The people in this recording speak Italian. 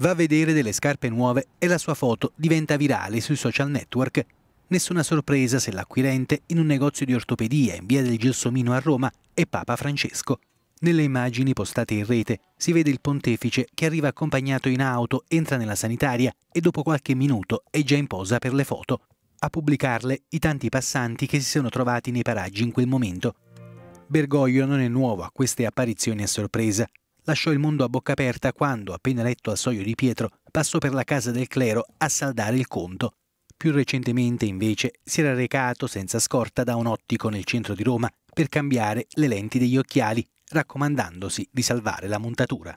va a vedere delle scarpe nuove e la sua foto diventa virale sui social network. Nessuna sorpresa se l'acquirente in un negozio di ortopedia in via del Gelsomino a Roma è Papa Francesco. Nelle immagini postate in rete si vede il pontefice che arriva accompagnato in auto, entra nella sanitaria e dopo qualche minuto è già in posa per le foto. A pubblicarle i tanti passanti che si sono trovati nei paraggi in quel momento. Bergoglio non è nuovo a queste apparizioni a sorpresa lasciò il mondo a bocca aperta quando, appena eletto al soglio di Pietro, passò per la casa del clero a saldare il conto. Più recentemente, invece, si era recato senza scorta da un ottico nel centro di Roma per cambiare le lenti degli occhiali, raccomandandosi di salvare la montatura.